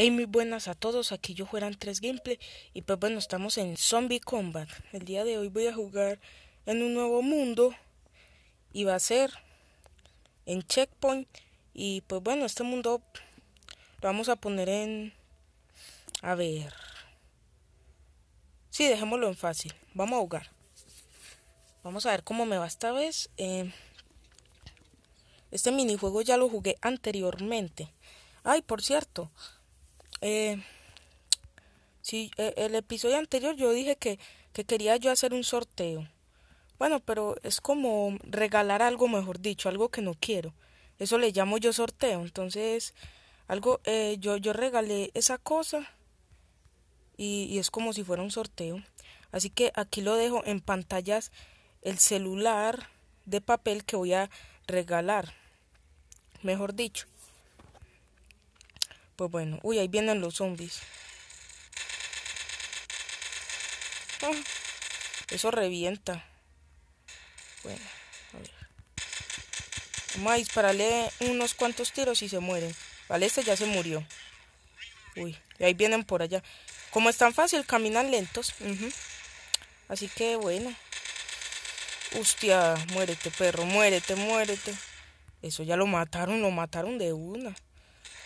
Hey, muy buenas a todos, aquí yo fueran 3 Gameplay y pues bueno, estamos en Zombie Combat. El día de hoy voy a jugar en un nuevo mundo y va a ser en Checkpoint y pues bueno, este mundo lo vamos a poner en... A ver... Sí, dejémoslo en fácil, vamos a jugar. Vamos a ver cómo me va esta vez. Eh, este minijuego ya lo jugué anteriormente. Ay, por cierto, eh, eh, el episodio anterior yo dije que, que quería yo hacer un sorteo. Bueno, pero es como regalar algo, mejor dicho, algo que no quiero. Eso le llamo yo sorteo. Entonces, algo, eh, yo, yo regalé esa cosa y, es como si fuera un sorteo. Así que aquí lo dejo en pantallas el celular de papel que voy a regalar. Mejor dicho. Pues bueno, uy, ahí vienen los zombies. Ah, eso revienta. Bueno, a ver. Vamos a dispararle unos cuantos tiros y se mueren. Vale, este ya se murió. Uy, y ahí vienen por allá. Como es tan fácil, caminan lentos. Así que bueno. Hostia, muérete, perro, muérete, muérete. Eso ya lo mataron, lo mataron de una.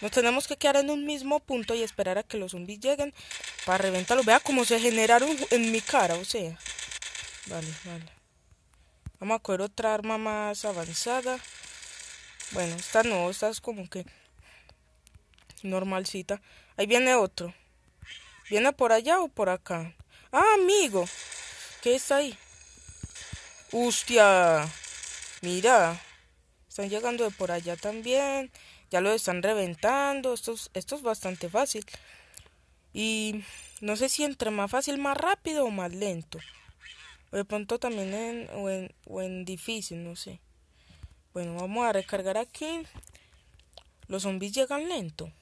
Nos tenemos que quedar en un mismo punto y esperar a que los zombies lleguen para reventarlos. Vea cómo se generaron en mi cara, o sea. Vale, vale. Vamos a coger otra arma más avanzada. Bueno, esta no, esta es como que normalcita. Ahí viene otro. ¿Viene por allá o por acá? Ah, amigo. ¿Qué está ahí? Hostia. Mira. Están llegando de por allá también ya lo están reventando, esto es, esto es bastante fácil. Y no sé si entre más fácil, más rápido o más lento. de pronto también en, o en, difícil, no sé. Bueno, vamos a recargar aquí. Los zombies llegan lento.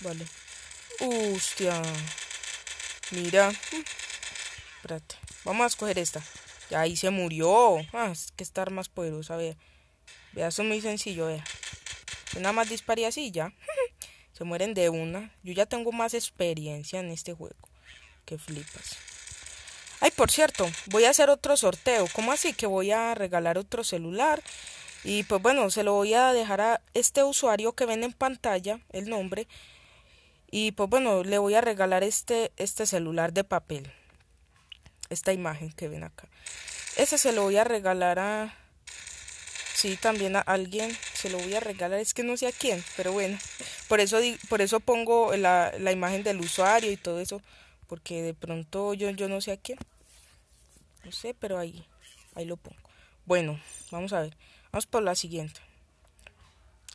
Vale. Hostia. Mira. Espérate. Vamos a escoger esta. Ya ahí se murió. Ah, es que estar más poderosa. Vea. Vea, eso es muy sencillo. Vea nada más disparé así ya. Se mueren de una. Yo ya tengo más experiencia en este juego. Que flipas. Ay, por cierto, voy a hacer otro sorteo. ¿Cómo así? Que voy a regalar otro celular. Y pues bueno, se lo voy a dejar a este usuario que ven en pantalla el nombre. Y pues bueno, le voy a regalar este, este celular de papel. Esta imagen que ven acá. Ese se lo voy a regalar a, Sí, también a alguien se lo voy a regalar, es que no sé a quién, pero bueno, por eso, por eso pongo la, imagen del usuario y todo eso, porque de pronto yo, yo no sé a quién, no sé, pero ahí, ahí lo pongo. Bueno, vamos a ver, vamos por la siguiente.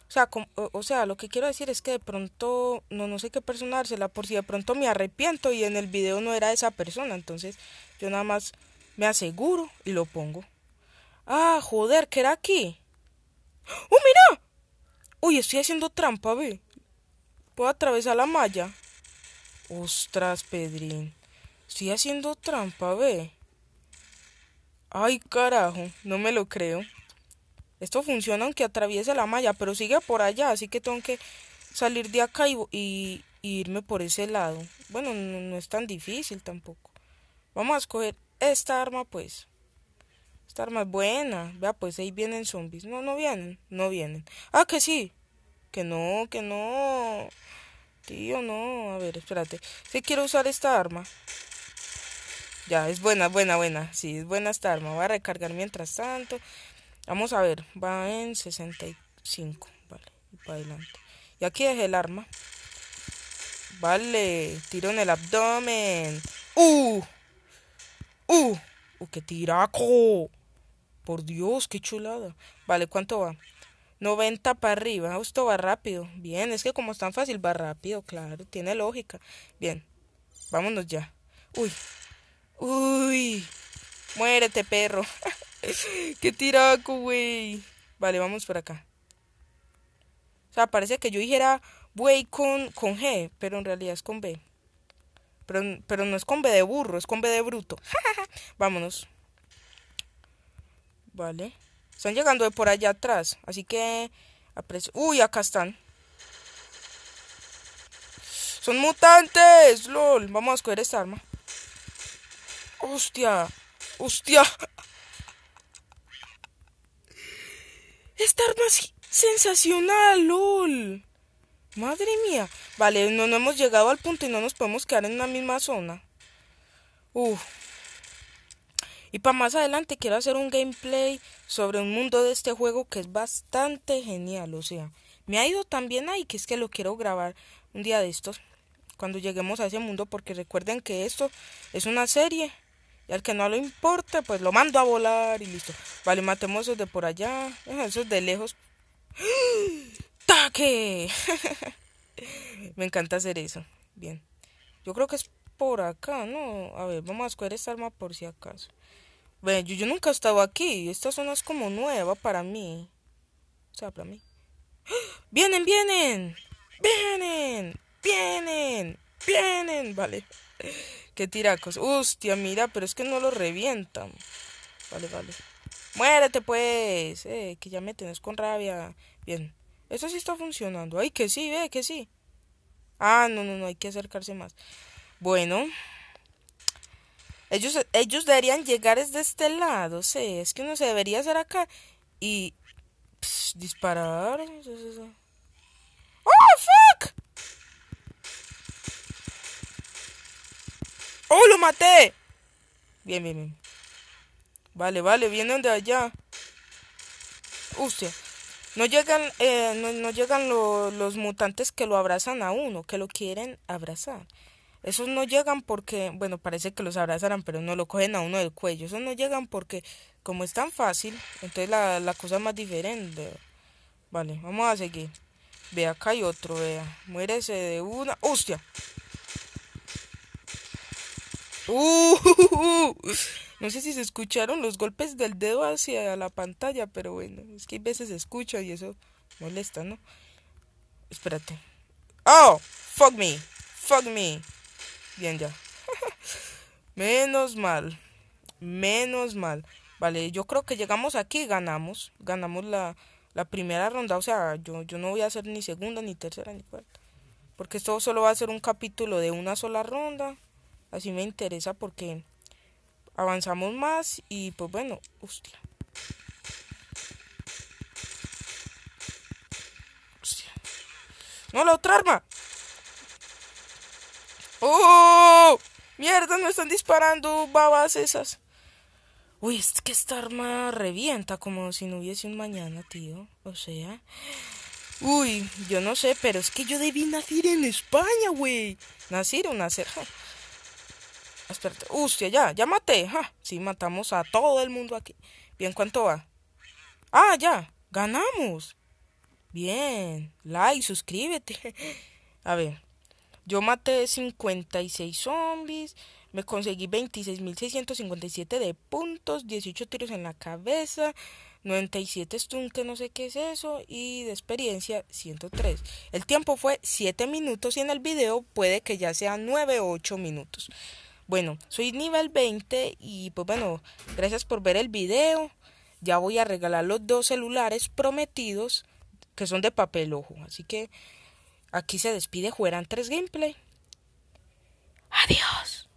O sea, o, sea, lo que quiero decir es que de pronto, no, no sé qué personársela, por si de pronto me arrepiento y en el video no era esa persona, entonces yo nada más me aseguro y lo pongo. Ah, joder, ¿qué era aquí? ¡Oh, mira! Uy, estoy haciendo trampa, ve. Puedo atravesar la malla. Ostras, Pedrín. Estoy haciendo trampa, ve. Ay, carajo, no me lo creo. Esto funciona aunque atraviese la malla, pero sigue por allá, así que tengo que salir de acá y, irme por ese lado. Bueno, no es tan difícil tampoco. Vamos a escoger esta arma, pues. Esta arma es buena. Vea, pues ahí vienen zombies. No, no vienen. No vienen. Ah, que sí. Que no, que no. Tío, no. A ver, espérate. Si quiero usar esta arma. Ya, es buena, buena, buena. Sí, es buena esta arma. Voy a recargar mientras tanto. Vamos a ver. Va en 65. Vale, y para adelante. Y aquí es el arma. Vale, tiro en el abdomen. ¡Uh! ¡Uh! qué tiraco! Por Dios, qué chulada. Vale, ¿cuánto va? 90 para arriba. Ah, esto va rápido. Bien, es que como es tan fácil, va rápido, claro. Tiene lógica. Bien, vámonos ya. Uy, uy. Muérete, perro. qué tiraco, güey. Vale, vamos por acá. O sea, parece que yo dijera güey con, con G, pero en realidad es con B. Pero, no es con B de burro, es con B de bruto. Vámonos. Vale. Están llegando de por allá atrás. Así que... Uy, acá están. Son mutantes. LOL. Vamos a escoger esta arma. Hostia. Hostia. Esta arma es sensacional. LOL. Madre mía. Vale, no, no hemos llegado al punto y no nos podemos quedar en una misma zona. Uf. Y para más adelante quiero hacer un gameplay sobre un mundo de este juego que es bastante genial. O sea, me ha ido tan bien ahí que es que lo quiero grabar un día de estos. Cuando lleguemos a ese mundo, porque recuerden que esto es una serie. Y al que no lo importe, pues lo mando a volar y listo. Vale, matemos esos de por allá. Esos de lejos. ¡Ah! Me encanta hacer eso. Bien. Yo creo que es por acá, ¿no? A ver, vamos a escoger esta arma por si acaso. Bueno, yo, yo nunca he estado aquí. Esta zona es como nueva para mí. O sea, para mí. ¡Vienen, vienen! ¡Vienen! ¡Vienen! ¡Vienen! Vale. Qué tiracos. Hostia, mira, pero es que no lo revientan. Vale, vale. Muérete pues. Eh, que ya me tenés con rabia. Bien eso sí está funcionando. Ay, que sí, ve, que sí. Ah, no, no, no, hay que acercarse más. Bueno. Ellos, ellos deberían llegar desde este lado, Sí, es que uno se debería hacer acá y disparar. ¡Oh, fuck! ¡Oh, lo maté! Bien, bien, bien. Vale, vale, vienen de allá. Usted... No llegan, eh, no, llegan los mutantes que lo abrazan a uno, que lo quieren abrazar. Esos no llegan porque, bueno, parece que los abrazarán pero no lo cogen a uno del cuello. Esos no llegan porque, como es tan fácil, entonces la, cosa es más diferente. Vale, vamos a seguir. Vea, acá hay otro, vea. Muérese de una. ¡Hostia! ¡Uh! No sé si se escucharon los golpes del dedo hacia la pantalla, pero bueno, es que a veces se escucha y eso molesta, ¿no? Espérate. ¡Oh! ¡Fuck me! ¡Fuck me! Bien, ya. menos mal. Menos mal. Vale, yo creo que llegamos aquí ganamos. Ganamos la, la primera ronda. O sea, yo, yo no voy a hacer ni segunda, ni tercera, ni cuarta. Porque esto solo va a ser un capítulo de una sola ronda. Así me interesa porque avanzamos más y pues bueno, hostia. Hostia. No, la otra arma. ¡Oh! Mierda, me están disparando babas esas. Uy, es que esta arma revienta como si no hubiese un mañana, tío. O sea... Uy, yo no sé, pero es que yo debí nacer en España, güey. Nacer o nacer. Hostia, uh, ya, ya maté. Ja, sí, matamos a todo el mundo aquí. Bien, ¿cuánto va? Ah, ya. Ganamos. Bien. Like, suscríbete. A ver. Yo maté 56 zombies. Me conseguí 26.657 de puntos. 18 tiros en la cabeza. 97 stun, que no sé qué es eso, y de experiencia 103. El tiempo fue 7 minutos y en el video puede que ya sea 9 o 8 minutos. Bueno, soy nivel 20 y pues bueno, gracias por ver el video. Ya voy a regalar los dos celulares prometidos que son de papel ojo. Así que aquí se despide Jueran 3 Gameplay. Adiós.